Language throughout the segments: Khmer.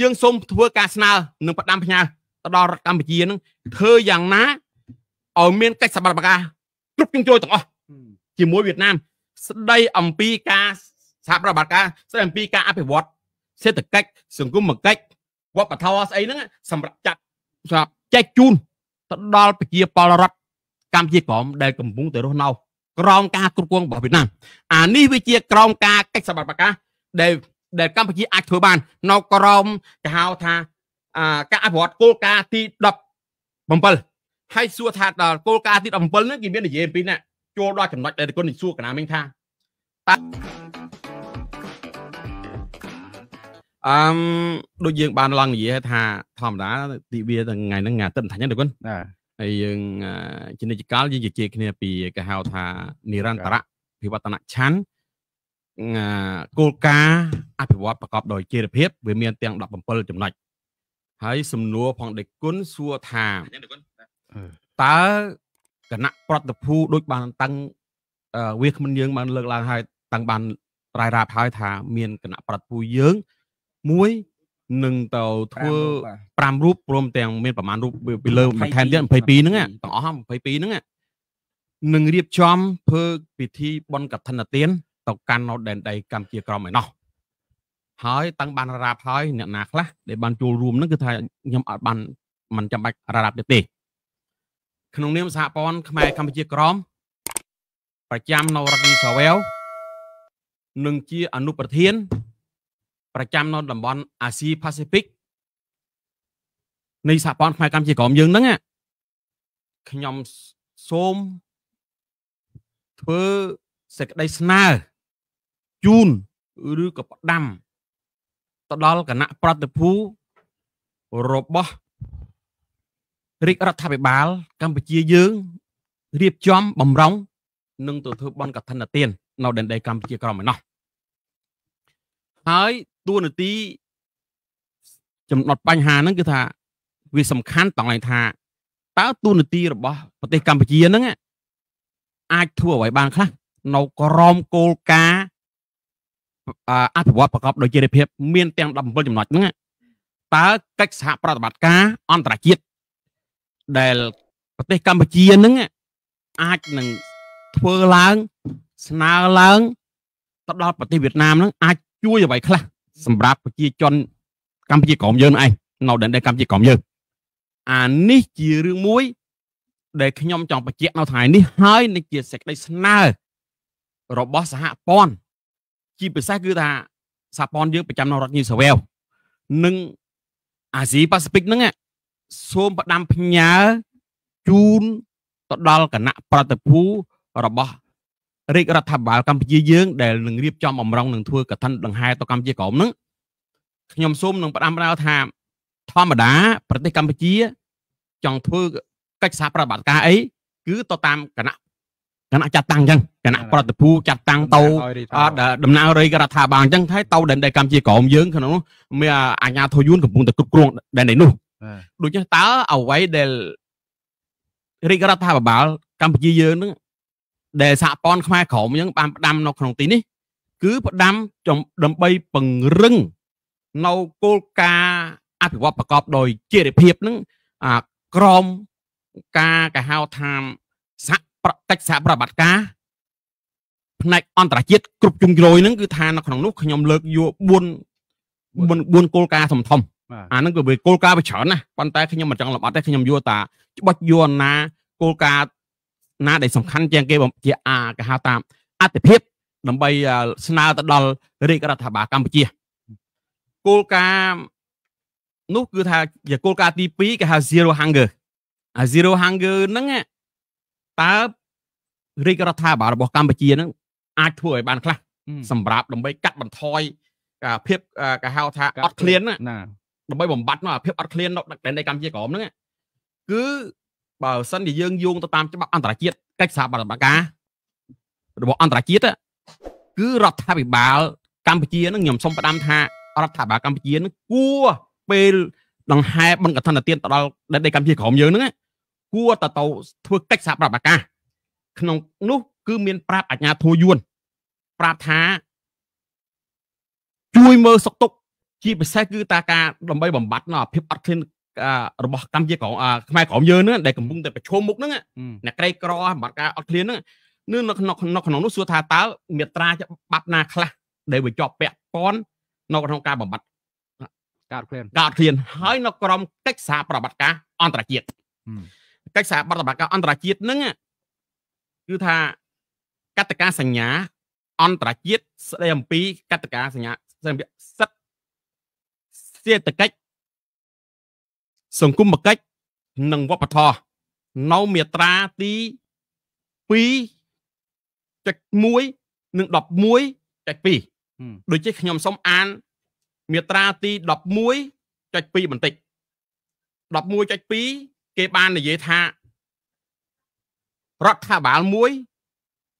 យើងសូមធ្វើការស្នើនិងផ្ដាំផ្ញើទៅដល់រដ្ឋកម្ពុជានឹងធ្វើយ៉ាងណាឲ្យមានកិច្ចសម្បត្តិប្រការគ្រប់ជ្រុងជ្រោយទាំងអស់ជាមួយវៀតណាមស្ដីអំពីការសហប្រតិបត្តិការស្ដីអំពីការអភិវឌ្ឍសេដ្ឋកិច្ចសង្គមគិច្ចវប្បធម៌ស្អីហ្នឹងសម្រាប់ចាត់សម្រាប់ចែកជូនទៅដល់ប្រជាពលរដ្ឋកម្ពុជាក្រមដែលកំពុងតែរស់នៅក្រោមការគ្រប់គ្រងរបស់វៀតណាមអានេះវាជាក្រោមការកិច្ចសម្បត្តិប្រការដែលដែលកម្ពុជាអាចធ្វើបាននៅក្រោមគេហៅថាការអភិវឌ្ឍគោលការណ៍ទី17ហើយសួរថាដល់គោលការណ៍ទី17ហ្នឹងគេមាននិយាយពីណាចូលដល់ចំណុចដែលគុណនិសួរកណាមិញថាតើអឹមដូចយើងបានឡើងនិយាយថា ធម្មតាទិវាថ្ងៃហ្នឹងថ្ងៃទឹកថាចឹងទេគុណហើយយើងជានិច្ចកាលយើងជជែកគ្នាពីគេហៅ ថានិរន្តរៈភិវឌ្ឍនឆានគោលការណ៍អភិវឌ្ឍប្រកបដោយចីរភាពវាមានទាំង17ចំណុចហើយសំណួរផងដេគុណសួរថាតើគណៈប្រតិភូដូចបានតាំងវាគ្មិនយើងបានលើកឡើងហើយតាំងបានប្រាយរាប់ហើយថា មានគណៈប្រតិភូយើងមួយនឹងទៅធ្វើ5រូបព្រមទាំងមានប្រមាណរូបពីលើបន្ថែមទៀត22ហ្នឹងទាំងអស់22ហ្នឹងនឹងរៀបចំធ្វើពិធីបុណ្យកឋិនទានទៅកាន់នៅដែនដីកម្ពុជាក្រមឯណោះហើយតាំងបានរ៉ាប់ហើយអ្នកណាខ្លះដែលបានចូលរួមនឹងគឺថាខ្ញុំអត់បានមិនចាំបាច់រ៉ាប់ទេក្នុងនាមសហព័ន្ធខ្មែរកម្ពុជាក្រម ប្រចាំនៅរដ្ឋនីសាវែលនិងជាអនុប្រធាន ប្រចាំនៅតំបន់អាស៊ីប៉ាស៊ីហ្វិកនៃសហព័ន្ធខ្មែរកម្ពុជាក្រមយើងហ្នឹងខ្ញុំសូមធ្វើសេចក្តីស្នើជូនឬក៏ផ្ដាំទៅដល់គណៈប្រតិភូរបស់រាជរដ្ឋាភិបាលកម្ពុជាយើងរៀបចំបំរុងនិងទៅធ្វើបន់កឋិនទាននៅដែនដីកម្ពុជាក្រមឯណោះហើយតួនាទីចំណុចបញ្ហាហ្នឹងគឺថាវាសំខាន់តឡើងថា តើតួនាទីរបស់ប្រទេសកម្ពុជាហ្នឹងអាចធ្វើឲ្យបានខ្លះនៅក្រមគោលការណ៍អភិវឌ្ឍប្រកបដោយចីរភាពមានទាំង17ចំណុចហ្នឹងតើកិច្ចសហប្រតិបត្តិការអន្តរជាតិដែលប្រទេសកម្ពុជាហ្នឹងអាចនឹងធ្វើឡើងស្នើឡើងទៅដល់ប្រទេសវៀតណាមហ្នឹងអាចជួយអ្វីខ្លះសម្រាប់ប្រជាជនកម្ពុជាក្រមយើងឯងនៅដែនដីកម្ពុជាក្រមយើងអានេះជារឿងមួយដែលខ្ញុំចង់បញ្ជាក់នៅថ្ងៃនេះហើយនឹងជាសេចក្តីស្នើរបស់សហព័ន្ធជាពិសេសគឺថាសាប៉ុនយើងប្រចាំនៅរដ្ឋញូសាវែលនិងអាស៊ីប៉ាស៊ីហ្វិកហ្នឹងសូមផ្ដាំផ្ញើជូនទៅដល់គណៈប្រតិភូរបស់រាជរដ្ឋាភិបាលកម្ពុជាយើងដែលនឹងរៀបចំបំរុងនឹងធ្វើកឋិនដង្ហែទៅកម្ពុជាក្រមហ្នឹងខ្ញុំសូមនឹងផ្ដាំផ្ញើថាធម្មតាប្រទេសកម្ពុជាចង់ធ្វើកិច្ចសហប្រតិបត្តិការអីគឺទៅតាមគណៈគណៈចាត់តាំងអញ្ចឹងគណៈប្រតិភូចាត់តាំងតោដំណើររាយរដ្ឋាភិបាលអញ្ចឹងហើយតោដែនដីកម្ពុជាក្រមយើងក្នុងនោះមានអាជ្ញាធរយួនកំពុងតែគ្រប់គ្រងដែនដីនោះដូច្នេះតើអ្វីដែលរាជរដ្ឋាភិបាលកម្ពុជាយើងនឹងដែលសហព័ន្ធខ្មែរក្រមយើងបានផ្ដាំនៅក្នុងទីនេះគឺផ្ដាំដើម្បីពង្រឹងនៅគោលការណ៍អភិវឌ្ឍប្រកបដោយចីរភាពនឹងក្រមការកហៅថាសហប្រកិច្ចសហប្រតិបត្តិការផ្នែកអន្តរជាតិគ្រប់ជ្រុងជ្រោយហ្នឹងគឺថានៅក្នុងនោះខ្ញុំលើកយក4 4គោលការណ៍ធំធំអាហ្នឹងគឺវាគោលការណ៍វាច្រើនណាស់ប៉ុន្តែខ្ញុំមិនចង់លម្អិតទេខ្ញុំយល់តាច្បាច់យល់ណាគោលការណ៍ណាដែលសំខាន់ជាងគេជាអាគេហៅតាមអតិភិបដើម្បីស្នើទៅដល់រាជរដ្ឋាភិបាលកម្ពុជាគោលការណ៍នោះគឺថាជាគោលការណ៍ទី2គេហៅ zero hunger អា zero hunger ហ្នឹងតើរាជរដ្ឋាភិបាលរបស់កម្ពុជានឹងអាចធ្វើឲ្យបានខ្លះសម្រាប់ដើម្បីកាត់បន្ថយភាពគេហៅថាអត់ឃ្លានណាដើម្បីបំបត្តិនោះភាពអត់ឃ្លាននៅដែនដីកម្ពុជាក្រមហ្នឹងគឺបើសិនជាយើងយោងទៅតាមច្បាប់អន្តរជាតិកិច្ចសហប្រតិបត្តិការរបស់អន្តរជាតិគឺរដ្ឋាភិបាលកម្ពុជានឹងខ្ញុំសូមផ្ដាំថារដ្ឋាភិបាលកម្ពុជានឹងគួរពេលដង្ហែបឹងកថានទានទៅដល់ដែនដីកម្ពុជាក្រមយើងហ្នឹងគួរតទៅធ្វើកិច្ចសហប្រតិបត្តិការក្នុងនោះគឺមានប្រាប់អាជ្ញាធរយួនប្រាប់ថាជួយមើលសុខទុក្ខជាពិសេសគឺតាការដើម្បីបំបត្តិនៅភាពអត់ឃ្លាន របស់កម្ពុជាក្រមខ្មែរក្រមយើងហ្នឹងដែលកំពុងតែប្រឈមមុខហ្នឹងអ្នកក្រីក្របំបត្តិការអត់ឃ្លានហ្នឹងនឹងនៅក្នុងក្នុងនោះសួរថាតើមេត្រាច្បាប់ណាខ្លះដែលវាជាប់ពាក់ព័ន្ធនៅក្នុងការបំបត្តិការអត់ឃ្លានការអត់ឃ្លានហើយនៅក្រមកិច្ចសហប្រតិបត្តិការអន្តរជាតិកិច្ចសហប្រតិបត្តិការអន្តរជាតិនឹងគឺថាកតកាសញ្ញា អន្តរជាតិស្ដីអំពីកតកាសញ្ញាស្ដីអំពីសិទ្ធិសេដ្ឋកិច្ចសង្គមកិច្ចនិងវប្បធម៌នៅមាត្រាទី2ចុច1និង11ចុច2ដូចជាខ្ញុំសូមអានមាត្រាទី11ចុច2បន្តិច11ចុច2គេបាននិយាយថារដ្ឋាភិបាលមួយ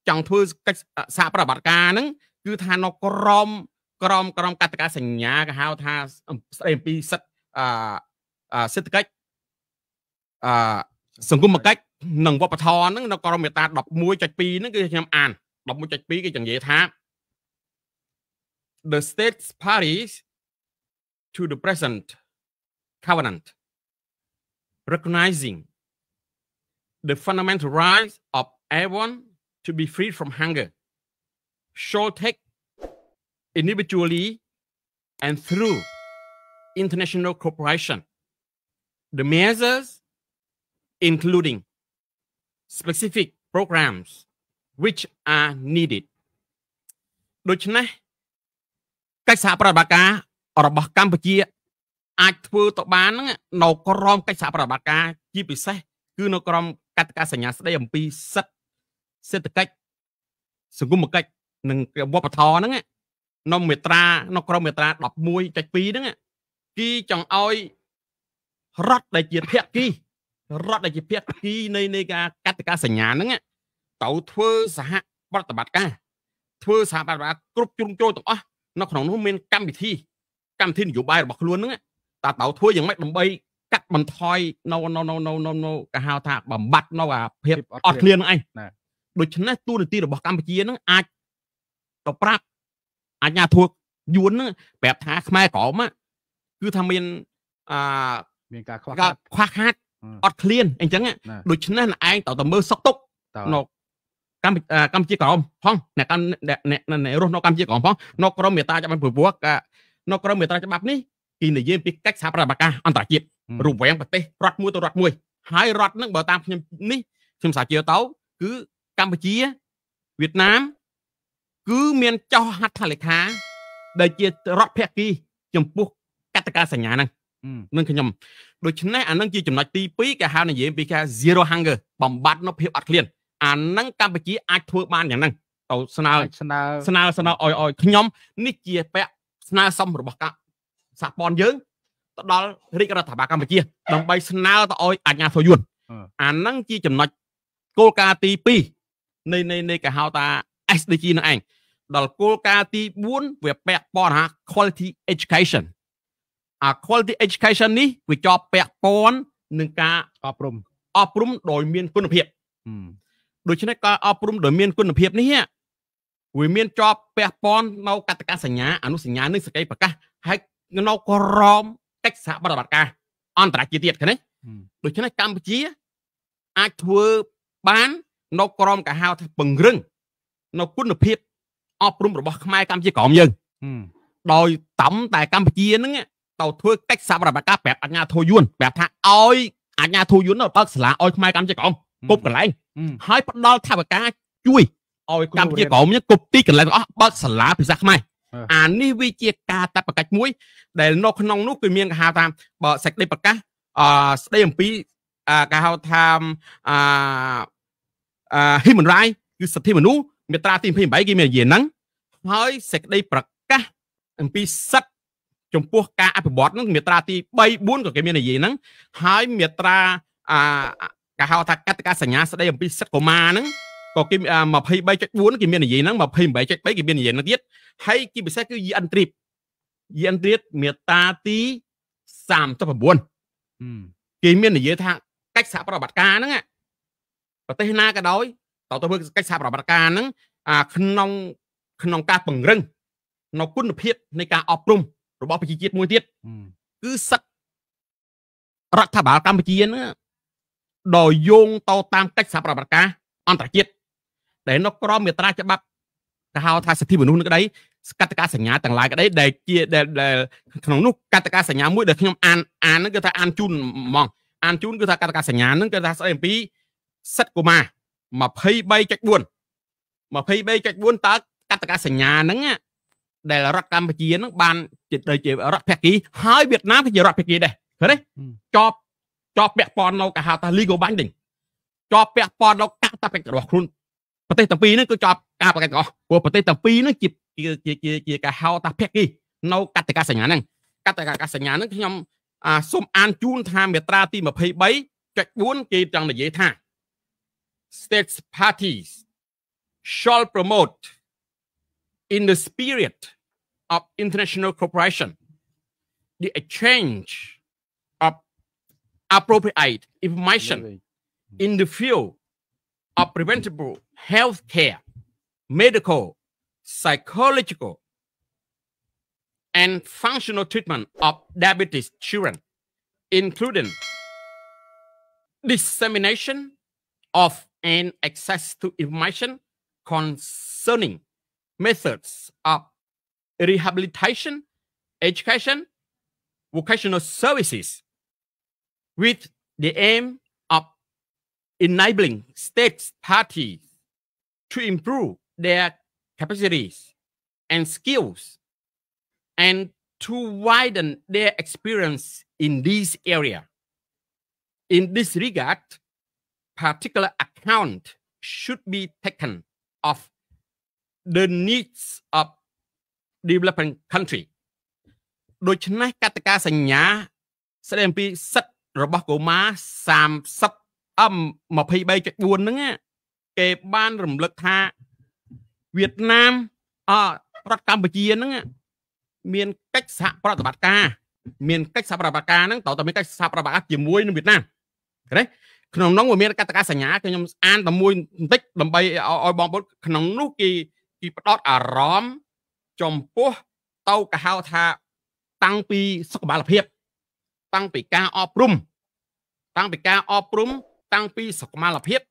ចង់ធ្វើកិច្ចសហប្រតិបត្តិការហ្នឹងគឺថានៅក្រមក្រមក្រមកតកាសញ្ញាគេហៅថាស្ដីអំពីសិទ្ធអឺសេដ្ឋកិច្ចអឺសង្គមកិច្ចនិងវប្បធម៌ហ្នឹងនៅក្រមមេតា11.2ហ្នឹងគឺខ្ញុំអាន11.2គេចង្និយាយថា the state's parties to the present covenant recognizing the fundamental rights of everyone to be free from hunger shall take individually and through international cooperation the measures including specific programs which are needed ដូច្នេះកិច្ចសហប្រតិបត្តិការរបស់កម្ពុជាអាចធ្វើទៅបានហ្នឹងនៅក្រមកិច្ចសហប្រតិបត្តិការជាពិសេស គឺនៅក្រមកតកាសញ្ញាស្ដីអំពីសិទ្ធិសេដ្ឋកិច្ចសង្គមគិច្ចនិងវប្បធម៌ហ្នឹងនៅមេត្រានៅក្រមមេត្រា11.2ហ្នឹងគេចង់ឲ្យរដ្ឋដែលជាភាគីរដ្ឋដែលជាភាគីនៃនៃការកតកាសញ្ញាហ្នឹងទៅធ្វើសហប្រតិបត្តិការ ធ្វើសហប្រតិបត្តិគ្រប់ជ្រុងជ្រោយទាំងអស់នៅក្នុងនោះមានកម្មវិធីកម្មវិធីនយោបាយរបស់ខ្លួនហ្នឹងតាតោធ្វើយ៉ាងម៉េចដើម្បីកាត់បន្ថយនៅនៅនៅនៅនៅគេហៅថាបំបត្តិនៅអាភាពអត់គ្នានឹងឯងដូច្នេះទូរនីតិរបស់កម្ពុជានឹងអាចទៅប្រាប់អាជ្ញាធរយួននឹងប្រាប់ថាខ្មែរក្រមគឺថាមានអឺមានការខ្វះខាតខ្វះខាតអត់ឃ្លានអញ្ចឹងដូច្នេះឯងត្រូវតែមើលសក់ទុកនៅកម្ពុជាកម្ពុជាក្រមផងអ្នកអ្នករស់នៅកម្ពុជាក្រមផងនៅក្រមមេតាច្បាប់ព្រោះនៅក្រមមេតាច្បាប់នេះគេនិយាយពីកិច្ចសហប្រតិបត្តិការអន្តរជាតិរវាងប្រទេសរដ្ឋមួយទៅរដ្ឋមួយហើយរដ្ឋនឹងបើតាមខ្ញុំនេះខ្ញុំសាជាទៅគឺកម្ពុជាវៀតណាមគឺមានចោះហត្ថលេខា ដែលជារដ្ឋភៀកគី ចំពោះកតកាសញ្ញាហ្នឹងនឹងខ្ញុំដូច្នេះអានឹងជាចំណុចទី2គេហៅនិយាយពីការ zero hunger បំបត្តិនៅភាពអត់ឃ្លានអានឹងកម្ពុជាអាចធ្វើបានយ៉ាងហ្នឹងទៅស្នើស្នើស្នើស្នើឲ្យឲ្យខ្ញុំនេះជាពាក់ស្នើសុំរបស់សហព័ន្ធយើងទៅដល់រាជរដ្ឋាភិបាលកម្ពុជា ដើម្បីស្នើទៅឲ្យអាជ្ញាធរយួនអាហ្នឹងជាចំណុចគោលការណ៍ទី2នៃនៃនៃគេហៅថា SDG នឹងឯងដល់គោលការណ៍ទី4វាពាក់ព័ន្ធថា quality education អា quality education នេះវាជាប់ពាក់ព័ន្ធនឹងការអប់រំអប់រំដោយមានគុណភាពដូច្នេះការអប់រំដោយមានគុណភាពនេះវាមានជាប់ពាក់ព័ន្ធនៅកតកសញ្ញាអនុសញ្ញានិងសេចក្តីប្រកាសហើយនៅក្រមកិច្ចសហប្រតិបត្តិការអន្តរជាតិទៀតឃើញទេដូច្នេះកម្ពុជាអាចធ្វើបាននៅក្រមកហៅថាពង្រឹងនៅគុណភាពអប់រំរបស់ខ្មែរកម្ពុជាក្រមយើងដោយតំតែកម្ពុជាហ្នឹងទៅធ្វើកិច្ចសហប្រតិបត្តិការប្រាប់អាជ្ញាធរយួនប្រាប់ថាឲ្យអាជ្ញាធរយួនបើកសាលាឲ្យខ្មែរកម្ពុជាក្រមគប់កន្លែងហើយផ្ដល់ថវិកាជួយឲ្យកម្ពុជាក្រមយើងគប់ទីកន្លែងទាំងអស់បើកសាលាភាសាខ្មែរអានេះវាជាការតបកិច្ចមួយដែលនៅក្នុងនោះគឺមានគេហៅថាបើសេចក្តីប្រកាសអស្ដីអំពីគេហៅថាអអ human right គឺសិទ្ធិមនុស្សមាត្រាទី28គេមាននិយាយហ្នឹងហើយសេចក្តីប្រកាសអំពីសិទ្ធិចំពោះការអភិវឌ្ឍនឹងមាត្រាទី3 4ក៏គេមាននិយាយហ្នឹងហើយមាត្រាអាគេហៅថាកតិកាសញ្ញាស្ដីអំពីសិទ្ធិកុមារហ្នឹងក៏គេ23.4គេមាននិយាយហ្នឹង28.3គេមាននិយាយហ្នឹងទៀតហើយជាពិសេសគឺយីអិនទ្រីបយីអិនទ្រីបមេតាទី39គេមាននិយាយថាកិច្ចសហប្រតិបត្តិការហ្នឹងប្រទេសណាក៏ដោយតើទៅមើលកិច្ចសហប្រតិបត្តិការហ្នឹងអាក្នុងក្នុងការពង្រឹងនៅគុណភាពនៃការអប់រំរបស់ប្រជាជាតិមួយទៀតគឺសឹករដ្ឋបាលកម្ពុជាហ្នឹងដោយយោងតតាមកិច្ចសហប្រតិបត្តិការអន្តរជាតិដែលនៅក្រមមាត្រាច្បាប់គេហៅថាសិទ្ធិមនុស្សនឹងក្តីកតកាសញ្ញាទាំងឡាយក្តីដែលជាដែលក្នុងនោះកតកាសញ្ញាមួយដែលខ្ញុំអានអានហ្នឹងគឺថាអានជូនហ្មងអានជូនគឺថាកតកាសញ្ញាហ្នឹងគឺថាស្អីអំពីសិទ្ធិកុមារ23.4 23.4តើកតកាសញ្ញាហ្នឹងដែលរដ្ឋកម្ពុជាហ្នឹងបានជាដូចជារដ្ឋភក្តីហើយវៀតណាមក៏ជារដ្ឋភក្តីដែរឃើញទេចប់ចប់ពាក់ព័ន្ធនៅគេហៅថា legal binding ជាប់ពាក់ព័ន្ធនៅកាតព្វកិច្ចរបស់ខ្លួនប្រទេសទាំងពីរហ្នឹងគឺជាប់ការប្រកែកទាំងអស់ព្រោះប្រទេសទាំងពីរហ្នឹងជាជាជាជាការហៅថាភាគីនៅកតិកាសញ្ញាហ្នឹងកតិកាសញ្ញាហ្នឹងខ្ញុំអាសូមអានជូនថាមាត្រាទី23ចុច4គេចង់និយាយថា states parties shall promote in the spirit of international cooperation the exchange of appropriate information in the field of preventable healthcare, medical, psychological, and functional treatment of diabetes children, including dissemination of and access to information concerning methods of rehabilitation, education, vocational services with the aim of enabling states, parties, to improve their capacities and skills and to widen their experience in this area. In this regard, particular account should be taken of the needs of developing country 30 M23.4 ហ្នឹងគេបានរំលឹកថាវៀតណាមអរដ្ឋកម្ពុជាហ្នឹងមានកិច្ចសហប្រតិបត្តិការ មានកិច្ចសហប្រតិបត្តិការហ្នឹងតើតើមានកិច្ចសហប្រតិបត្តិការជាមួយនឹងវៀតណាមឃើញទេក្នុងនោះវាមានកតកាសញ្ញាខ្ញុំអានតែមួយបន្តិចដើម្បីឲ្យបងប្អូនក្នុងនោះគេគេផ្ដោតអារម្មណ៍ចំពោះតោកហៅថាតាំងពីសុខភាព តាំងពីការអប់រំ តាំងពីការអប់រំ តាំងពីសុខភាព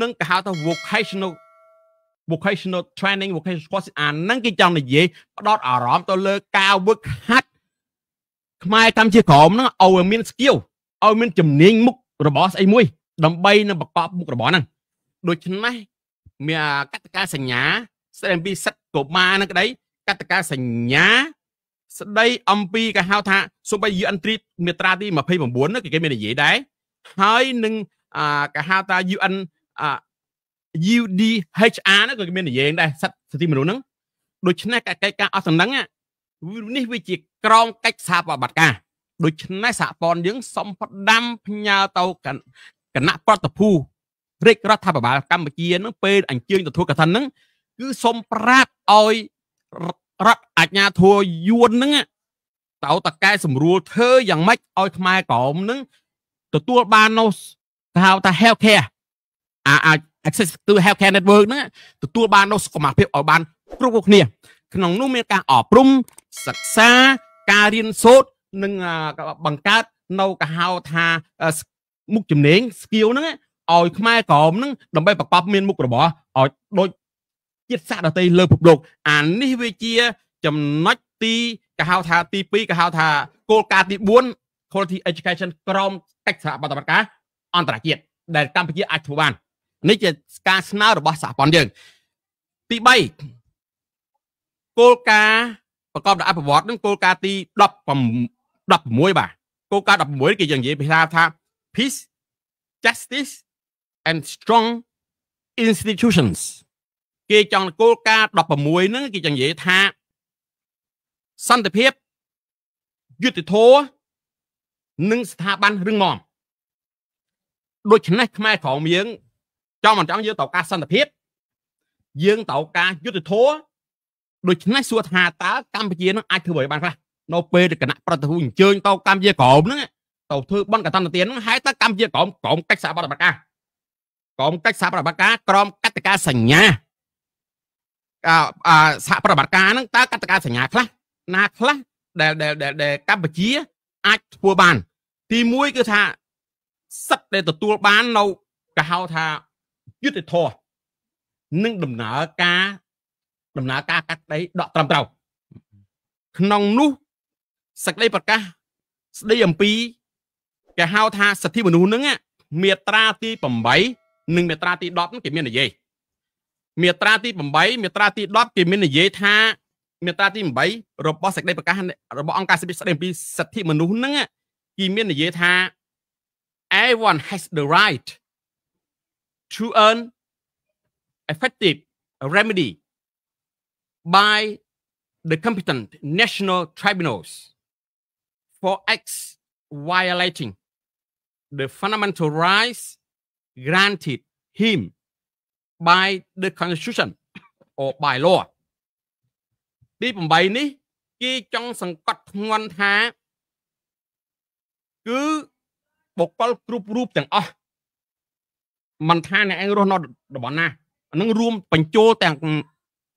នឹងគេហៅថា vocational vocational training vocational course អានឹងគេចង់និយាយផ្ដោតអារម្មណ៍ទៅលើការវឹកហាត់ខ្មែរតាមជាក្រមហ្នឹងឲ្យមាន skill ឲ្យមានជំនាញមុខរបរស្អីមួយដើម្បីនឹងប្រកបមុខរបរហ្នឹងដូច្នេះមានកតកាសញ្ញាស្ដីអំពីសិទ្ធិកុមារហ្នឹងក្តីកតកាសញ្ញាស្ដីអំពីគេហៅថាសូម្បី UN Treat មាត្រាទី29ហ្នឹងគេមាននិយាយដែរហើយនឹងអាគេហៅថា UN អ UDHR ហ្នឹងក៏មាននិយាយដែរសិទ្ធិសិទ្ធិមនុស្សហ្នឹងដូច្នេះកិច្ចការអស់សំណឹងនេះវាជាក្រមកិច្ចសហប្រតិបត្តិការដូច្នេះសហព័ន្ធយើងសំផ្ដាំផ្ញើទៅគណៈប្រតិភូរាជរដ្ឋាភិបាលកម្ពុជានឹងពេលអញ្ជើញទៅធ្វើកថាហ្នឹងគឺសូមប្រាប់ឲ្យរដ្ឋអាជ្ញាធរយួនហ្នឹងតោតកែសម្រួលធ្វើយ៉ាងម៉េចឲ្យខ្មែរក្រមហ្នឹងទទួលបាននោះគេហៅថា health care អាច access to health care network ហ្នឹងទទួលបាននូវសុខភាពឲ្យបានគ្រប់គ្រប់គ្នាក្នុងនោះ មានការអប់រំសិក្សាការរៀនសូត្រនិងបង្កើតនៅកហៅថាមុខចំណេញ skill ហ្នឹងឲ្យខ្មែរក្រមហ្នឹងដើម្បីប្រកបមានមុខរបរឲ្យដូចជាតិសាសន៍ដទៃលើពិភពលោកអានេះវាជាចំណុចទីកហៅថាទី2កហៅថាគោលការណ៍ទី4 quality education ក្រមកិច្ចសហប្រតិបត្តិការអន្តរជាតិដែលកម្ពុជាអាចធ្វើបាននេះជាការស្នើរបស់សហព័ន្ធយើងទី3គោលការណ៍ប្រកបដោយអភិវឌ្ឍនឹងគោលការណ៍ទី10 16បាទគោលការណ៍16គេយើងនិយាយភាសាថា peace justice and strong institutions គេចង់គោលការណ៍16ហ្នឹងគេចង់និយាយថាសន្តិភាពយុត្តិធម៌និងស្ថាប័នរឹងមាំដូច្នេះខ្មែរក្រមយើងចង់មិនចង់យើងត្រូវការសន្តិភាពយើងត្រូវការយុទ្ធធរដូច្នេះសួរថាតើកម្ពុជានឹងអាចធ្វើឲ្យបានខ្លះនៅពេលគណៈប្រតិភូអញ្ជើញទៅកម្ពុជាក្រមហ្នឹងទៅធ្វើបន់កតន្តទានហ្នឹងហេតុតើកម្ពុជាក្រមក្រមកិច្ចសហប្រតិបត្តិការក្រមកិច្ចសហប្រតិបត្តិការក្រមកតិកាសញ្ញាអាសហប្រតិបត្តិការហ្នឹងតើកតិកាសញ្ញាខ្លះណាខ្លះដែលដែលដែលកម្ពុជាអាចធ្វើបានទី1គឺថាសិទ្ធដែលទទួលបាននៅគេហៅថាយុទ្ធធរនិងដំណើរការដំណើរការកាត់ដីដកត្រឹមត្រូវក្នុងនោះសេចក្តីប្រកាសស្ដីអំពីគេហៅថាសិទ្ធិមនុស្សនឹងមាត្រាទី8និងមាត្រាទី10គេមាននិយាយមាត្រាទី8មាត្រាទី10គេមាននិយាយថា មាត្រាទី8របស់សេចក្តីប្រកាសរបស់អង្គការសិទ្ធិស្ដីអំពីសិទ្ធិមនុស្សនឹងគេមាននិយាយថា everyone has the right to earn effective remedy by the competent national tribunals for acts violating the fundamental rights granted him by the constitution or by law ទី8នេះគេចង់សង្កត់ធ្ងន់ថាគឺបុគ្គលគ្រប់រូបទាំងអស់មិនថាអ្នកឯងរស់នៅតំបន់ណាអានឹងរួមបញ្ចូលទាំង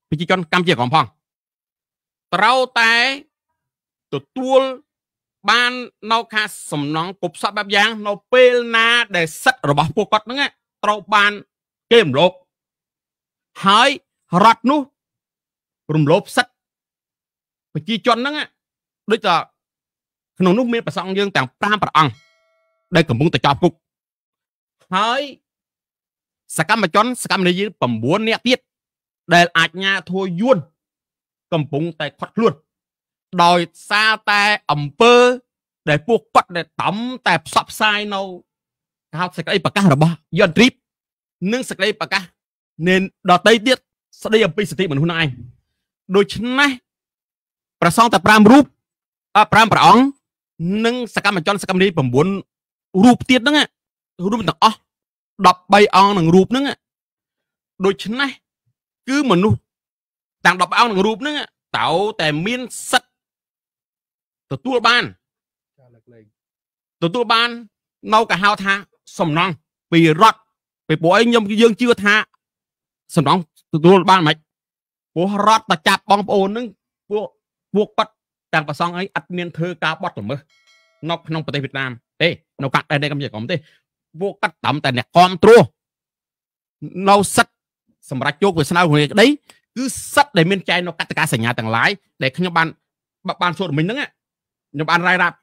ប្រជាជនកម្ពុជាក្រុមផង ត្រូវតែទទួលបាននៅខាសំណងគប់សពបែបយ៉ាង នៅពេលណា ដែលសិទ្ធិរបស់ពួកគាត់ហ្នឹងត្រូវបានគេរំលោភហើយរដ្ឋនោះរំលោភសិទ្ធិប្រជាជនហ្នឹងដូចថាក្នុងនោះមានប្រសង់យើងទាំង5ព្រះអង្គដែលកំពុងតែចាប់គុកហើយសកម្មជនសកម្មនាយី9នាក់ទៀតដែលអាជ្ញាធរយួនកំពុងតែខាត់ខ្លួនដោយសារតែអំពើដែលពួកគាត់ដែលតំតែផ្សព្វផ្សាយនៅហៅសេចក្តីប្រកាសរបស់យន្តត្រីបនិងសេចក្តីប្រកាសនៃដតីទៀតស្ដីអំពីសិទ្ធិមនុស្សហ្នឹងឯងដូច្នេះប្រសងតែ5រូប5ព្រះអង្គនិងសកម្មជនសកម្មនី9រូបទៀតហ្នឹងរួមទាំងអស់13អង្គនឹងរូបហ្នឹងដូច្នេះគឺមនុស្សទាំង10អង្គនឹងរូបហ្នឹងតោតែមានសិទ្ធទទួលបានទទួលបាននៅកហៅថាសំណងពីរដ្ឋពីព្រោះអីខ្ញុំយើងជឿថាសំណងទទួលបានមិនព្រោះរដ្ឋតែចាប់បងប្អូននឹងពួកពួកប៉ັດទាំងប្រសងអីអត់មានធ្វើការបត់ល្មើសនៅក្នុងប្រទេសវៀតណាម ទេ នៅកាត់ដែរកម្ពុជាក៏មិនទេពួកគាត់ត្រឹមតែអ្នកគ្រប់គ្រងនៅសិទ្ធសម្រាប់ជោគវាសនារបស់ក្តីគឺសិទ្ធដែលមានចែងនៅកតកាសញ្ញាទាំងឡាយដែលខ្ញុំបានបានសួរមិញហ្នឹងខ្ញុំបានរាយរាប់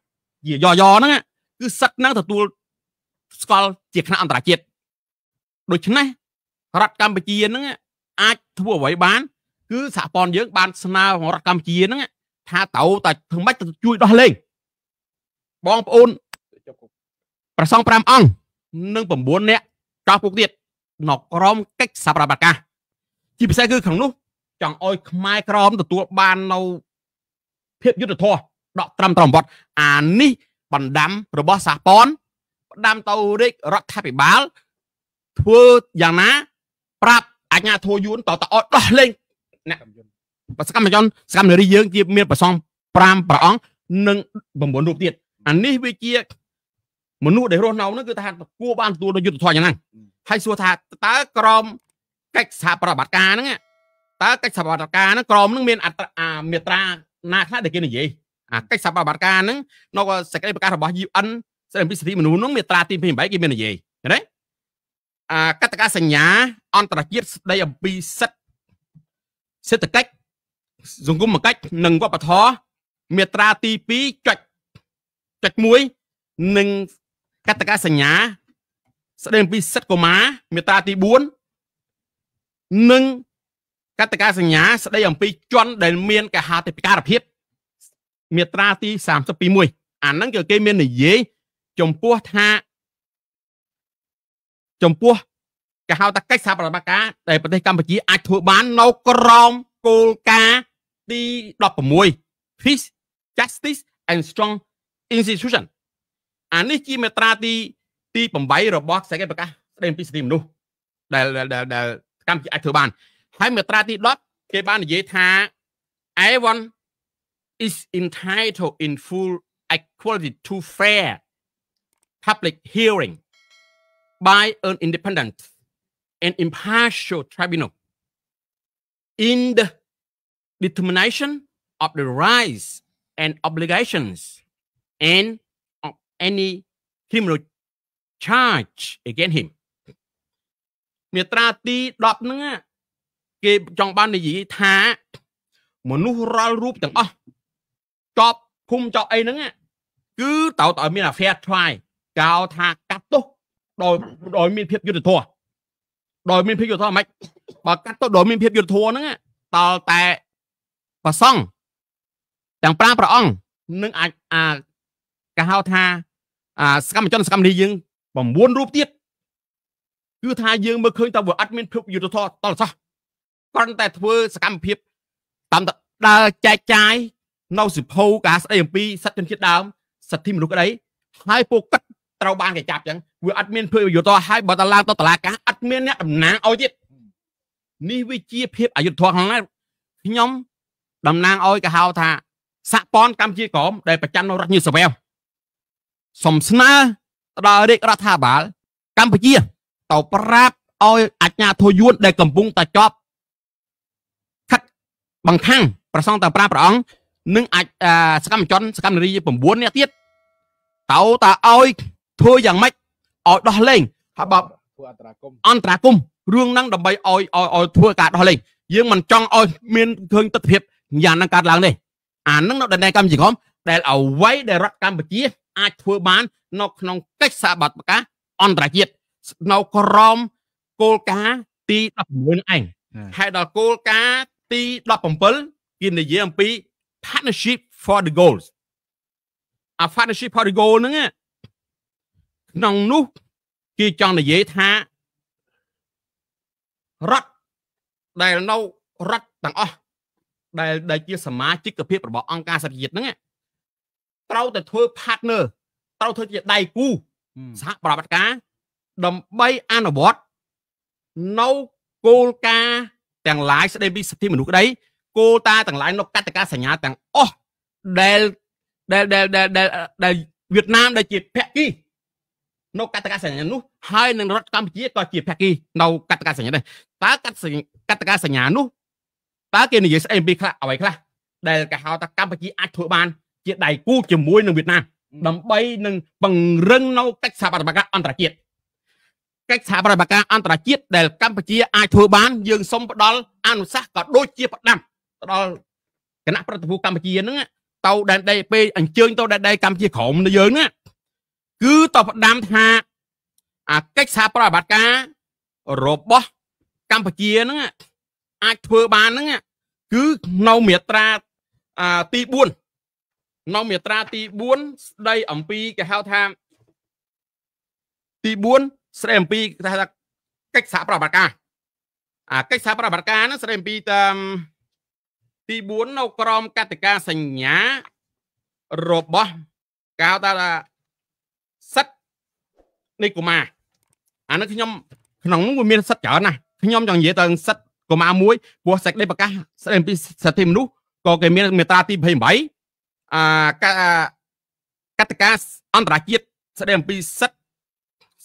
ជាយយហ្នឹងគឺសិទ្ធហ្នឹងទទួលស្គាល់ជាថ្នាក់អន្តរជាតិដូច្នេះរដ្ឋកម្ពុជាហ្នឹងអាចធ្វើអ្វីបាន គឺសហព័ន្ធយើងបាន ស្នើរដ្ឋកម្ពុជាហ្នឹងថាតើតើធ្វើម៉េចទៅជួយដោះលែងបងប្អូនប្រសង5អង្គនិង9នាក់ចោះពួកទៀតនៅក្រមកិច្ចសហប្រតិបត្តិការជាពិសេសគឺក្នុងនោះចង់ឲ្យខ្មែរក្រមទទួលបាននៅភាពយុត្តិធម៌ដកត្រឹមត្រឹមវត្តអានេះបណ្ដាំរបស់សហព័ន្ធបណ្ដាំទៅរាជរដ្ឋាភិបាលធ្វើយ៉ាងណាប្រាប់អាជ្ញាធរយួនតតអត់ដោះលែងអ្នកសកម្មជនសកម្មនារីយើង ជាមានប្រសង5ប្រអង្គនិង9រូបទៀតអានេះវាជាមនុស្សដែលរស់នៅនោះគឺថាគួរបានទទួលដោយយុទ្ធធម៌យ៉ាងហ្នឹងហើយសួរថាតើក្រមកិច្ចសហប្រតិបត្តិការហ្នឹងតើកិច្ចសហប្រតិបត្តិការហ្នឹងក្រមហ្នឹងមានអត្រាមាត្រាណាខ្លះដែលគេនិយាយអាកិច្ចសហប្រតិបត្តិការហ្នឹងនៅសេចក្តីប្រកាសរបស់ UN ស្តីពីសិទ្ធិមនុស្សហ្នឹងមាត្រាទី28គេមាននិយាយឃើញទេអាកតកាសញ្ញាអន្តរជាតិស្តីអំពីសិទ្ធិសេដ្ឋកិច្ចសង្គមគិច្ចនិងវប្បធម៌មាត្រាទី2ចុចចុច1និងកតកសញ្ញាស្ដីអំពីសិទ្ធិកុមារមេត្រាទី4និងកតកសញ្ញាស្ដីអំពីជនដែលមានកហាតិពិការភាពមេត្រាទី32អាហ្នឹងគឺគេ មាននិយាយចំពោះថាចំពោះគេហៅថាកិច្ចសហប្រតិបត្តិការដែលប្រទេសកម្ពុជាអាចធ្វើបាន នៅ ក្រោមគោលការណ៍ទី16 Peace Justice and Strong Institution អានេះជាមាត្រាទីទី8របស់ខ្សែកិច្ចប្រកាសស្ដីអំពីសិទ្ធិមនុស្សដែលដែលដែលកម្ពុជាអាចធ្វើបានហើយមាត្រាទី10គេបាននិយាយថា everyone is entitled in full equality to fair public hearing by an independent and impartial tribunal in the determination of the rights and obligations and any criminal charge against him មាត្រាទី10ហ្នឹងគេចង់បាននិយាយថា មនុស្សរាល់រូបទាំងអស់ចប់ភូមិចប់អីហ្នឹងគឺតើតើមានអា fair trial កោថាកាត់ទោសដោយដោយមានភាពយុត្តិធម៌ដោយមានភាពយុត្តិធម៌មិនបើកាត់ទោសដោយមានភាពយុត្តិធម៌ហ្នឹងតើតែប្រសង់ទាំង5ព្រះអង្គនឹងអាចអាគេហៅថាអាសកម្មជនសកម្មនីយើង9រូបទៀតគឺថាយើងមើលឃើញតើវាអត់មានភាពយុទ្ធធម៌តលសោះគ្រាន់តែធ្វើសកម្មភាពតាមដើរចែកចាយនៅសិភៅការស្ដីអំពីសិទ្ធិជនជាតិដើមសិទ្ធិមនុស្សក្តីហើយពួកគាត់ត្រូវបានគេចាប់អញ្ចឹងវាអត់មានភាពយុត្តិធម៌ហើយបើតឡើងទៅតុលាការអត់មានអ្នកតំណាងឲ្យទៀតនេះវាជាភាពអយុត្តិធម៌ខ្លាំងណាស់ខ្ញុំតំណាងឲ្យកហៅថាសហព័ន្ធកម្ពុជាក្រមដែលប្រចាំនៅរដ្ឋញូសាវែលសំស្នើទៅដល់រាជរដ្ឋាភិបាលកម្ពុជាទៅប្រាប់ឲ្យអាជ្ញាធរយួនដែលកំពុងតែជាប់ខិតបង្ខំប្រសងតាប្រាព្រះអង្គនិងអាចសកម្មជនសកម្មនារី9នាក់ទៀតតោតាឲ្យធ្វើយ៉ាងម៉េចឲ្យដោះលែងហើយបើធ្វើអន្តរាគមអន្តរាគមរឿងហ្នឹងដើម្បីឲ្យឲ្យឲ្យធ្វើការដោះលែងយើងមិនចង់ឲ្យមានឃើញទស្សនវិជ្ជាយ៉ាងហ្នឹងកើតឡើងទេអាហ្នឹងនៅដែនកម្ពុជាក្រមដែលអ្វីដែលរដ្ឋកម្ពុជាអាចធ្វើបាននៅក្នុងកិច្ចសហប្រតិបត្តិការអន្តរជាតិនៅក្រមគោលការណ៍ទី16នឹងឯងហើយដល់គោលការណ៍ទី17គេនិយាយអំពី partnership for the goals អា partnership for the goal ហ្នឹងក្នុងនោះគេចង់និយាយថារដ្ឋដែលនៅរដ្ឋទាំងអស់ដែលដែលជាសមាជិកភាពរបស់អង្គការសហប្រជាជាតិហ្នឹងត្រូវតែធ្វើ partner ត្រូវធ្វើជាដៃគូសហប្រតិបត្តិការដើម្បីអនុវត្តនៅគោលការណ៍ទាំង lain ស្ដីពីសិទ្ធិមនុស្សក្តីគោលតាទាំង lain នៅកតិកាសញ្ញាទាំងអស់ដែលដែលដែលដែលដែលវៀតណាមដែលជាភក្គីនៅកតកាសញ្ញានោះហើយនឹងរដ្ឋកម្ពុជាក៏ជាភក្គីនៅកតកាសញ្ញាដែរតើកតកតកាសញ្ញានោះតើគេនិយាយស្អីពីខ្លះអ្វីខ្លះដែលគេហៅថាកម្ពុជាអាចធ្វើបានជាដៃគូជាមួយនឹងវៀតណាមដើម្បីនឹងពង្រឹងនៅ កិច្ចសហប្រតិបត្តិការអន្តរជាតិកិច្ចសហប្រតិបត្តិការអន្តរជាតិដែលកម្ពុជាអាចធ្វើបានយើងសូមផ្ដល់អនុសាសន៍ក៏ដូចជាផ្ដាំផ្ដល់គណៈប្រតិភូកម្ពុជាហ្នឹងតៅដែនដីពេលអញ្ជើញតៅដែនដីកម្ពុជាក្រមយើងហ្នឹងគឺតផ្ដាំថាអាកិច្ចសហប្រតិបត្តិការរបស់កម្ពុជាហ្នឹងអាចធ្វើបានហ្នឹងគឺនៅមាត្រាទី4ក្នុងមាត្រាទី4ស្ដីអំពីគេហៅថាទី4ស្ដីអំពីគេថាកិច្ចសហប្រតិបត្តិការអាកិច្ចសហប្រតិបត្តិការហ្នឹងស្ដីអំពីតាមទី4នៅក្រមកតិកាសញ្ញារបស់កៅតាសិទ្ធនៃកុមារអានេះខ្ញុំក្នុងនោះវាមានសិទ្ធច្រើនណាស់ខ្ញុំចង់និយាយទៅសិទ្ធកុមារមួយព្រោះសេចក្តីប្រកាសស្ដីអំពីសិទ្ធិមនុស្សក៏គេមានមេត្រាទី28អាកតកាអន្តរជាតិស្ដីអំពីសិទ្ធិ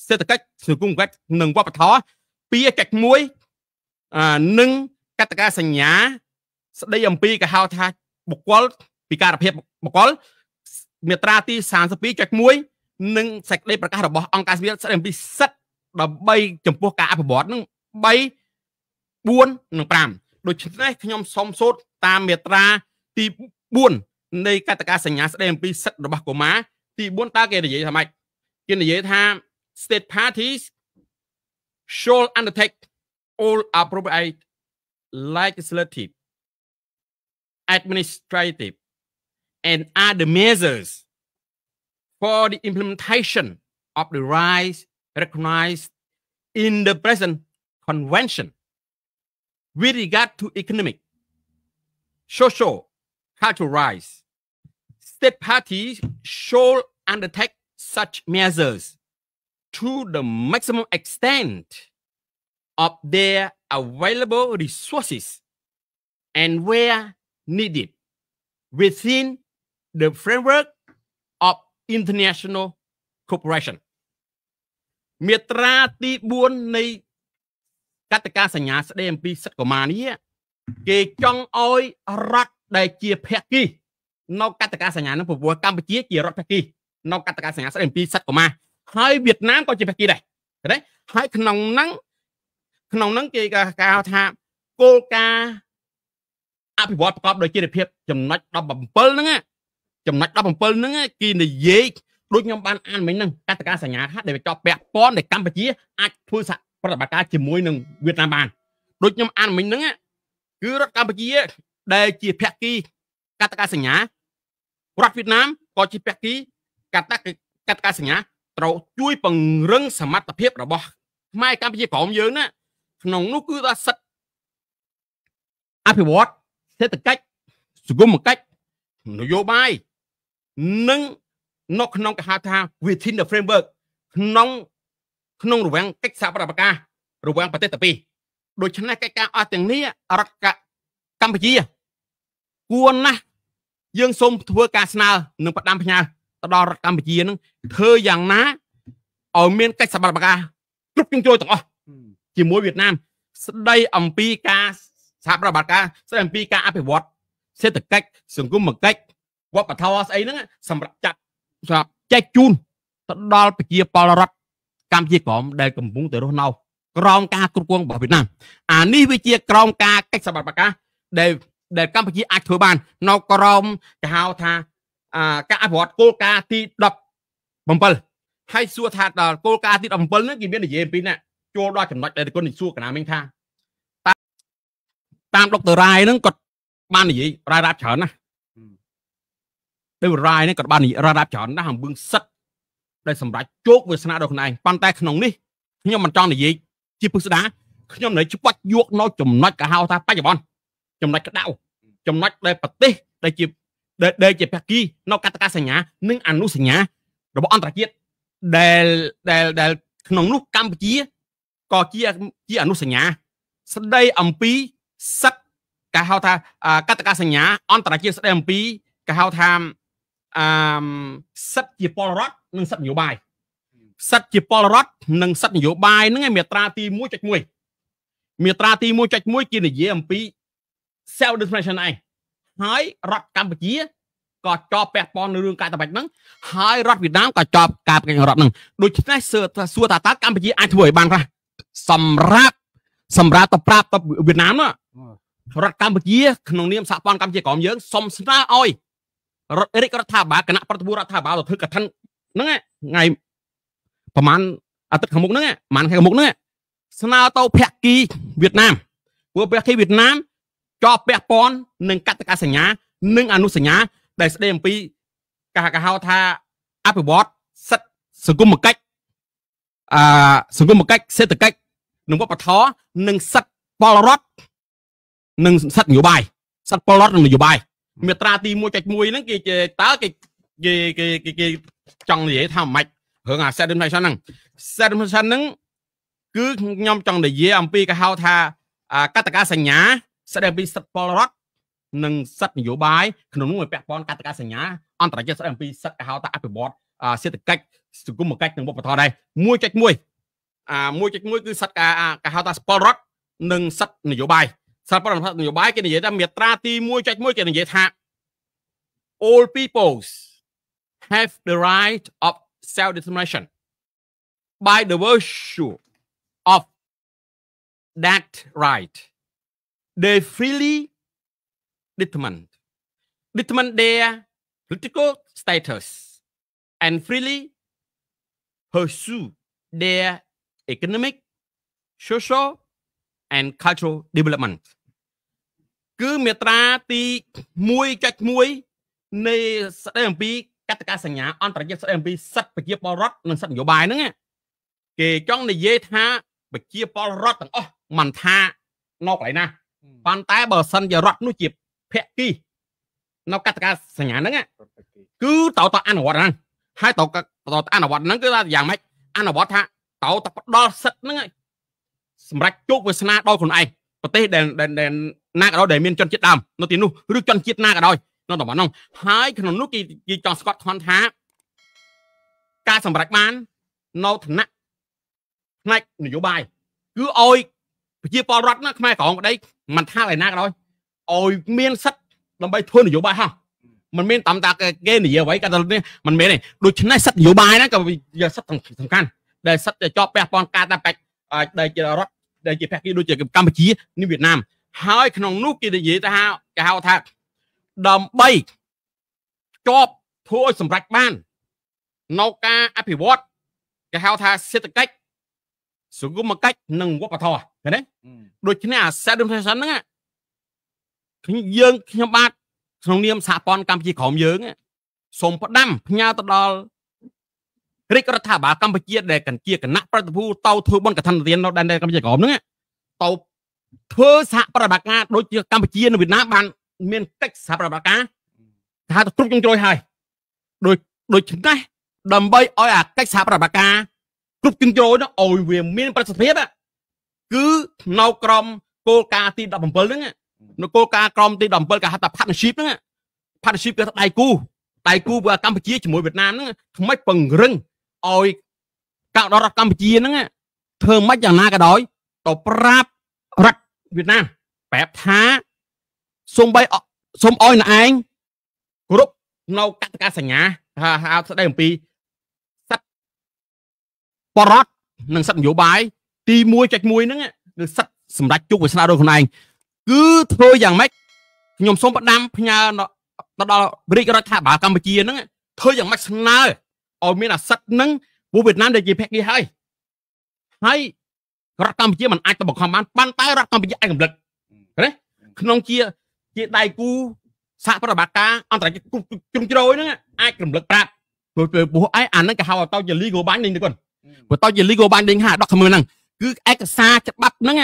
សេដ្ឋកិច្ចសង្គមវិទ្យានិងវប្បធម៌ពីកិច្ចមួយនិងកតកាសញ្ញា ស្ដីអំពីកហៅថាបុគ្គលពិការភាពបុគ្គលមាត្រាទី32ចុច1និងសេចក្តីប្រកាសរបស់អង្គការសមាស្ដីអំពីសិទ្ធិដើម្បី ចំពោះការអភិវឌ្ឍនឹង3 4និង5ដូច្នេះខ្ញុំសូមសូត្រតាមមាត្រាទី4នៃកតកាសញ្ញាស្ដីអំពីសិទ្ធិរបស់កុមារទី4តើគេនិយាយថាម៉េចគេនិយាយថា state parties shall undertake all appropriate legislative administrative and other measures for the implementation of the rights recognized in the present convention with regard to economic, social, characterize state parties should undertake such measures to the maximum extent of their available resources and where needed within the framework of international cooperation មាត្រាទី4នៃកតកាសញ្ញាស្តីអំពីសិទ្ធិកុមារនេះគេចង់ឲ្យរដ្ឋដែលជាភក្តីនៅកតកាសញ្ញានឹងព្រោះកម្ពុជា ជារដ្ឋភក្តីនៅកតកាសញ្ញាស្ដីអំពីសត្វកុមារហើយវៀតណាមក៏ជាភក្តីដែរឃើញទេហើយក្នុងហ្នឹងក្នុងហ្នឹងគេក៏កៅថាគោលការណ៍អភិវឌ្ឍប្រកបដោយចីរភាពចំណុច17ហ្នឹងចំណុច17ហ្នឹងគេនិយាយដូចខ្ញុំបានអានមិញហ្នឹងកតកាសញ្ញាថាដែលចប់ពាក់ព័ន្ធដែលកម្ពុជាអាចធ្វើប្រតិបត្តិការជាមួយនឹងវៀតណាមបានដូចខ្ញុំអានមិញហ្នឹងគឺរដ្ឋកម្ពុជាដែលជាភក្តីកតកសញ្ញារដ្ឋវៀតណាមក៏ជាភក្តីកតកតកសញ្ញាត្រូវជួយពង្រឹង សមត្ថភាព របស់ខ្មែរកម្ពុជាក្រមយើងណាក្នុងនោះគឺថាសិទ្ធអភិវឌ្ឍសេដ្ឋកិច្ចសង្គមគិច្ចនយោបាយនិងនៅក្នុងគេហៅថា within the framework ក្នុងក្នុងរវាងកិច្ចសហប្រតិបត្តិការរវាងប្រទេសទាំងពីរដូច្នេះកិច្ចការអស់ទាំងនេះរដ្ឋកម្ពុជាគួរណាស់យើងសូមធ្វើការស្នើនឹងផ្ដាំផ្ញើទៅដល់រដ្ឋកម្ពុជានឹងធ្វើយ៉ាងណាឲ្យមានកិច្ចសម្បត្តិបកាគ្រប់ជ្រុងជ្រោយទាំងអស់ជាមួយវៀតណាមស្ដីអំពីការសហប្រតិបត្តិការស្ដីអំពីការអភិវឌ្ឍសេដ្ឋកិច្ចសង្គមគិច្ចវប្បធម៌ស្អីហ្នឹងសម្រាប់ចាត់សម្រាប់ចែកជូនទៅដល់ប្រជាពលរដ្ឋកម្ពុជាក្រមដែលកំពុងទៅរស់នៅក្រោមការគ្រប់គ្រងរបស់វៀតណាមអានេះវាជាក្រោមការកិច្ចសម្បត្តិបកាដែលដែលកម្ពុជាអាចធ្វើបាននៅក្រោមគេហៅថាការអភិវឌ្ឍគោលការណ៍ទី17ហើយសួរថាដល់គោលការណ៍ទី17ហ្នឹងគេមាននិយាយពីណាចូលដល់ចំណុចដែលគុណសួរកណាមិញថាតាមដុកតរាយហ្នឹងគាត់បាននិយាយរាយរាប់ច្រើនណាទៅរាយនេះគាត់បាននិយាយរាយរាប់ច្រើនណាស់អំពឹងសិទ្ធដែលសម្រាប់ជោគវាសនាដល់ខ្លួនឯងប៉ុន្តែក្នុងនេះខ្ញុំមិនចង់និយាយជាពិស្ដាខ្ញុំនៅច្បាច់យកនៅចំណុចកហៅថាបច្ចុប្បន្នចំណុចក្តៅចំណុចដែលប្រទេសដែលជាដែលជាភាគីនៅកតកាសញ្ញា និងអនុសញ្ញារបស់អន្តរជាតិដែលដែលដែលក្នុងនោះកម្ពុជាក៏ជាជាអនុសញ្ញាស្ដីអំពីសិទ្ធគេហៅថាកតកាសញ្ញាអន្តរជាតិស្ដីអំពីគេហៅថាអឺសិទ្ធជាពលរដ្ឋនិងសិទ្ធនយោបាយសិទ្ធជាពលរដ្ឋនិងសិទ្ធនយោបាយហ្នឹងឯមាត្រាទី1.1មាត្រាទី1.1គេនិយាយអំពី self determination ឯងហើយរដ្ឋកម្ពុជាក៏ជាប់ពាក់ព័ន្ធនឹងរឿងការបច្ចុប្បន្នហ្នឹងហើយរដ្ឋវៀតណាមក៏ជាប់ការប្រកែករដ្ឋហ្នឹងដូច្នេះសួរថាសួរថាតើកម្ពុជាអាចធ្វើឲ្យបានខ្លះសម្រាប់សម្រាប់ទៅប្រាប់ទៅវៀតណាមណារដ្ឋកម្ពុជាក្នុងនាមសហព័ន្ធកម្ពុជាក្រមយើងសុំស្នើឲ្យរដ្ឋរិទ្ធរដ្ឋាភិបាលគណៈប្រតិភូរដ្ឋាភិបាលទៅធ្វើកថាហ្នឹងថ្ងៃប្រហែលអាទិត្យខាងមុខហ្នឹងប្រហែលខែខាងមុខហ្នឹងស្នើទៅភក្តីវៀតណាមព្រោះភក្តីវៀតណាមជាប់ពាក់ព័ន្ធនឹងកតកសញ្ញា និង អនុសញ្ញា ដែលស្ដីអំពីការកហៅថាអភិវឌ្ឍសិទ្ធិសង្គមគិច្ចអឺសង្គមគិច្ចសេដ្ឋកិច្ចនិងវប្បធម៌និងសិទ្ធិពលរដ្ឋនិងសិទ្ធិនយោបាយសិទ្ធិពលរដ្ឋនិងនយោបាយមាត្រាទី1.1ហ្នឹងគេតើគេគេគេគេចង់និយាយថាមិនរឿងអា set definition ហ្នឹង set definition ហ្នឹងគឺខ្ញុំចង់និយាយអំពីគេហៅថាកតកាសញ្ញាស្ដីអំពីសិទ្ធិពលរដ្ឋនិងសិទ្ធិនយោបាយក្នុងនោះពាក់ព័ន្ធកតកសញ្ញាអន្តរជាតិស្ដីអំពីសិទ្ធិកហៅថាអភិវឌ្ឍសេដ្ឋកិច្ចសង្គមគិច្ចនិងវប្បធម៌ដែរ1.1អា1.1គឺសិទ្ធិកហៅថាសិទ្ធិពលរដ្ឋនិងសិទ្ធិនយោបាយសិទ្ធិពលរដ្ឋនយោបាយគេនិយាយថាមាត្រាទី1.1គេនិយាយថា all peoples have the right of self determination by the virtue of that right they freely determine determine their political status and freely pursue their economic social and cultural development គឺមាត្រាទី1.1នៃស្ដីអំពីកតកាសញ្ញាអន្តរជាតិស្ដីអំពីសិទ្ធិប្រជាពលរដ្ឋនិងសិទ្ធិនយោបាយហ្នឹងគេចង់និយាយថាប្រជាពលរដ្ឋទាំងអស់មិនថានៅកន្លែងណាប៉ុន្តែបើសិនជារដ្ឋនោះជាភក្គីនៅកតកាសញ្ញាហ្នឹងគឺតើតអនុវត្តហ្នឹងហើយតើតអនុវត្តហ្នឹងគឺថាយ៉ាងម៉េចអនុវត្តថាតើតផ្ដល់សិទ្ធហ្នឹងសម្រាប់ជោគវាសនាដល់ខ្លួនឯងប្រទេសដែលណាក៏ដោយដែលមានជនជាតិដើមនៅទីនោះឬជនជាតិណាក៏ដោយនៅតំបន់ហ្នឹងហើយក្នុងនោះគេគេចង់ស្កត់ខន់ថាការសម្រេចបាននៅឋានៈផ្នែកនយោបាយគឺឲ្យប្រជាពលរដ្ឋខ្មែរក្រមក្តីមិនថាឯណាក៏ដោយឲ្យមានសិទ្ធដើម្បីធ្វើនយោបាយហោះមិនមានតាមតាគេនិយាយអ្វីក៏ដល់នេះមិនមែនទេដូច្នេះសិទ្ធិនយោបាយហ្នឹងក៏យកសិទ្ធិសំខាន់ដែលសិទ្ធិជាប់ពះពងការតែបាច់ដែលជារដ្ឋដែលជាភះគីដូចជាកម្ពុជានិងវៀតណាមហើយក្នុងនោះគេនិយាយថាគេហៅថាដើម្បីជាប់ធ្វើឲ្យសម្រេចបាននៅការអភិវឌ្ឍគេហៅថាសេដ្ឋកិច្ចសង្គមកិច្ចនិងវប្បធម៌ឃើញទេដូច្នេះអា certification ហ្នឹងខ្ញុំយើងខ្ញុំបាទក្នុងនាមសហព័ន្ធកម្ពុជាក្រមយើងសូមផ្ដាំផ្ញើទៅដល់រាជរដ្ឋាភិបាលកម្ពុជាដែលកញ្ញាគណៈប្រតិភូតោធ្វើបនកឋិនរៀននៅដែនកម្ពុជាក្រមហ្នឹងតោធ្វើសហប្រតិបត្តិការដូចជាកម្ពុជានិងវៀតណាមបានមានកិច្ចសហប្រតិបត្តិការថាទៅគ្រប់ជ្រុងជ្រោយហើយដូចដូច្នេះដើម្បីឲ្យអាកិច្ចសហប្រតិបត្តិការទប់ជើងជ្រោយនោះឲ្យវាមានប្រសិទ្ធភាពគឺនៅក្រមគោលការណ៍ទី17ហ្នឹងនៅគោលការណ៍ក្រមទី17គេហៅថា partnership ហ្នឹង partnership គឺដៃគូដៃគូកម្ពុជាជាមួយវៀតណាមហ្នឹងថ្មិចពង្រឹងឲ្យកោដល់រដ្ឋកម្ពុជាហ្នឹងធ្វើមិនយ៉ាងណាក៏ដោយទៅប្រាប់រដ្ឋវៀតណាមប្រាប់ថាសូមបីសូមអោយនឯងគ្រប់នៅកតកាសញ្ញាហៅស្ដីអំពីបរដ្ឋនិងសិទ្ធិនយោបាយទី1.1ហ្នឹងនឹងសិទ្ធិសម្រាប់ជោគវាសនារបស់ខ្លួនឯងគឺធ្វើយ៉ាងម៉េចខ្ញុំសូមផ្ដាំផ្ញើទៅដល់រាជរដ្ឋាភិបាលកម្ពុជាហ្នឹងធ្វើយ៉ាងម៉េចស្នើឲ្យមានអាសិទ្ធហ្នឹងពួកវៀតណាមដែលជាភក្តីហើយហើយរដ្ឋកម្ពុជាមិនអាចទៅបង្ខំបានប៉ុន្តែរដ្ឋកម្ពុជាឯកកម្រិតណាក្នុងជាជាដៃគូសហប្រតិបត្តិការអន្តរជាតិជ្រុំជ្រោយហ្នឹងអាចរំលឹកប្រាប់ព្រោះពួកឯងអាហ្នឹងគេហៅឲ្យទៅជា legal binding ទេគាត់បើតើជា legal binding ហាដុកឃើញហ្នឹងគឺឯកសារច្បាប់ហ្នឹង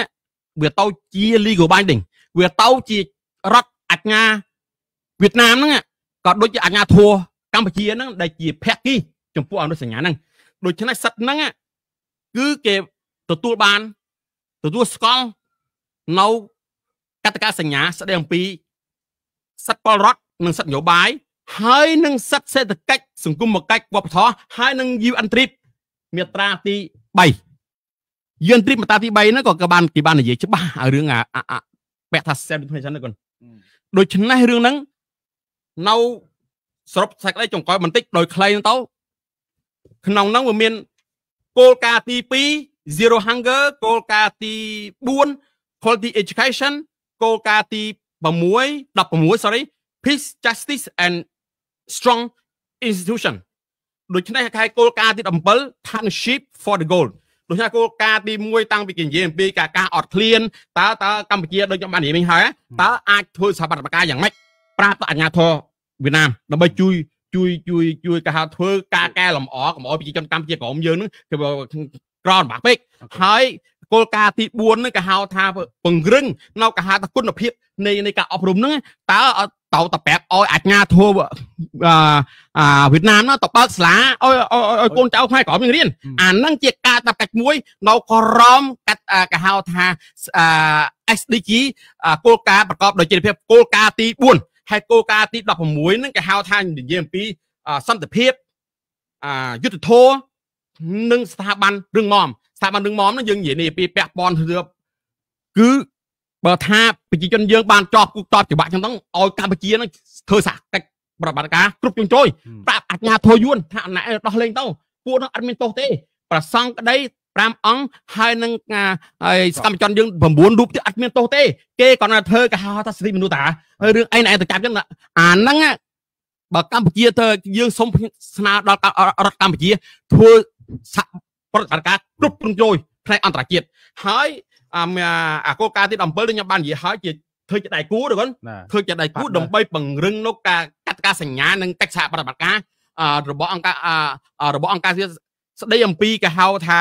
វាតើជា legal binding វាតើជារដ្ឋអាជ្ញាវៀតណាមហ្នឹងក៏ដូចជាអាជ្ញាធរកម្ពុជាហ្នឹង ដែលជាភក្តីចំពោះអនុសញ្ញាហ្នឹងដូច្នេះសិទ្ធហ្នឹងគឺគេទទួលបានទទួលស្គាល់នៅកតកាសញ្ញាស្ដីអំពីសិទ្ធិពលរដ្ឋនិងសិទ្ធិនយោបាយហើយនឹងសិទ្ធិសេដ្ឋកិច្ចសង្គមគិច្ចវប្បធម៌ហើយនឹង UN TRIPS មាត្រាទី3យន្តត្រីមាត្រាទី3ហ្នឹងក៏បានគេបាននិយាយច្បាស់ឲ្យរឿងអាពាក់ថា self definition ហ្នឹងគាត់ដូច្នេះរឿងហ្នឹងនៅសរុបសេចក្តីចុងក្រោយបន្តិចដោយខ្លីទៅក្នុងហ្នឹងវាមានគោលការណ៍ទី2 zero hunger គោលការណ៍ទី4 quality education គោលការណ៍ទី6 16 sorry peace justice and strong institution ដូច្នេះខែគោលការណ៍ទី7 Partnership for the Goal ដូច្នេះគោលការណ៍ទី1តាំងពីគេនិយាយអំពីការការអត់ឃ្លានតើតើកម្ពុជាដូចខ្ញុំបាននិយាយមិញហើយតើអាចធ្វើសហប្រតិបត្តិការយ៉ាងម៉េចប្រាប់ទៅអាជ្ញាធរវៀតណាមដើម្បីជួយជួយជួយជួយគេហៅធ្វើការកែលម្អកុំឲ្យប្រជាជនកម្ពុជាក្រមយើងនឹងគឺក្រនបាក់ពេកហើយគោលការណ៍ទី4ហ្នឹងគេហៅថាពង្រឹងនៅគេហៅថាគុណភាពនៃនៃការអប់រំហ្នឹងតើតោតប្រាប់ឲ្យអាជ្ញាធរអាវៀតណាមនោះទៅបើកសាលាឲ្យឲ្យកូនចៅខ្មែរក្រមរៀនអាហ្នឹងជាការតបកាច់មួយនៅក្រមកាត់គេហៅថាអា SDG គោលការណ៍ប្រកបដោយចរិតភាពគោលការណ៍ទី4ហើយគោលការណ៍ទី16ហ្នឹងគេហៅថានិយាយអំពីសន្តិភាពអាយុទ្ធធរនិងស្ថាប័នរឿងងំស្ថាប័ននឹងមុំនឹងយើងនិយាយនេះពីពាក់ព័ន្ធរឿងគឺបើថាប្រជាជនយើងបានចោះគុកតបច្បាប់ចឹងហ្នឹងឲ្យកម្ពុជានឹងធ្វើសាកិច្ចប្រតិបត្តិការគ្រប់ជ្រុងជ្រោយប្រាប់អាជ្ញាធរយួនថាណែដោះលែងទៅពួកនោះអត់មានទោសទេប្រសង់ក្តី5អង្គហើយនឹងហើយសកម្មជនយើង9រូបទៀតអត់មានទោសទេគេគាត់ថាធ្វើគេហៅថាសិទ្ធិមនុស្សតាហើយរឿងឯងឯងទៅចាប់ចឹងអាហ្នឹងបើកម្ពុជាទៅយើងសុំស្នើដល់រដ្ឋកម្ពុជាធ្វើប្រតិបត្តិការគ្រប់គ្រងយោយផ្នែកអន្តរជាតិហើយអាគោលការណ៍ទី17ដូចខ្ញុំបាននិយាយហើយជាធ្វើជាដៃគូទៅគាត់ធ្វើជាដៃគូដើម្បីពង្រឹងនៅការកាត់ការសញ្ញានិងកិច្ចសហប្រតិបត្តិការរបស់អង្គការរបស់អង្គការស្ដីអំពីគេហៅថា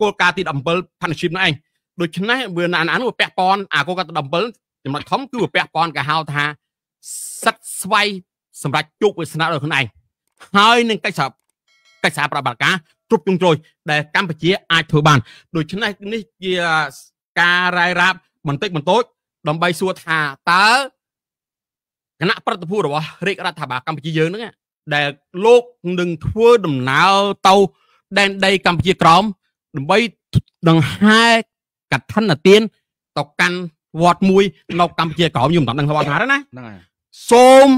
គោលការណ៍ទី17 partnership នោះឯងដូច្នេះវាអានអានវាពាក់ព័ន្ធអាគោលការណ៍ទី17ចំណុចធំគឺវាពាក់ព័ន្ធគេហៅថាសិទ្ធស្វ័យសម្រាប់ជោគវាសនាដល់ខ្លួនឯងហើយនឹងកិច្ចសហកិច្ចសហប្រតិបត្តិការគ្រប់ជ្រុងជ្រោយដែលកម្ពុជាអាចធ្វើបានដូច្នេះនេះជាការរាយរាប់បន្តិចបន្តួចដើម្បីសួរថាតើគណៈប្រតិភូរបស់រាជរដ្ឋាភិបាលកម្ពុជាយើងហ្នឹងដែលលោកនឹងធ្វើដំណើរទៅដែនដីកម្ពុជាក្រោមដើម្បីដង្ហែកឋិនទានទៅកាន់វត្តមួយនៅកម្ពុជាក្រោមខ្ញុំមិនដឹងថាវត្តណាណាហ្នឹងហើយសូម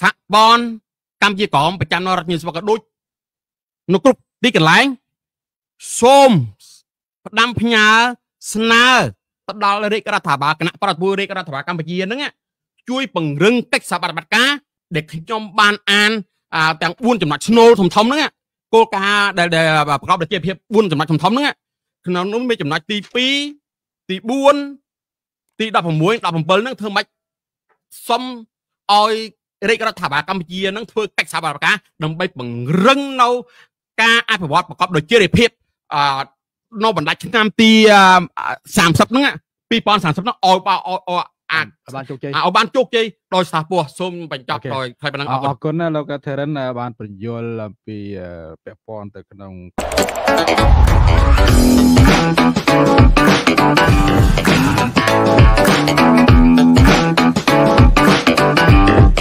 សហបនកម្ពុជាក្រមប្រចាំរដ្ឋញៀនស្វកក៏ដូចនៅគ្រប់ទីកន្លែងសូមផ្ដាំផ្ញើស្នើទៅដល់រាជរដ្ឋាភិបាលគណៈប្រតិភូរាជរដ្ឋាភិបាលកម្ពុជាហ្នឹងជួយពង្រឹងកិច្ចសហប្រតិបត្តិការដែលខ្ញុំបានអានទាំង4ចំណុចឆ្នូលធំធំហ្នឹងគោលការណ៍ដែលប្រកបដោយជាភាព4ចំណុចធំធំហ្នឹងក្នុងនោះមានចំណុចទី2ទី4ទី16 17ហ្នឹងធ្វើម៉េចសុំឲ្យរាជរដ្ឋាភិបាលកម្ពុជានឹងធ្វើកិច្ចសហប្រតិបត្តិការដើម្បីពង្រឹងនៅការអភិវឌ្ឍប្រកបដោយជារិភាពអឺនៅបណ្ដាច់ឆ្នាំទី30ហ្នឹង2030ហ្នឹងឲ្យអាចបានជោគជ័យឲ្យបានជោគជ័យដោយសាសពោះសូមបញ្ចប់ដោយផ្លែប៉ុណ្ណឹងអរគុណអរគុណណាលោកថេរិនបានបញ្យល់អំពីពាក់ព័ន្ធទៅក្នុង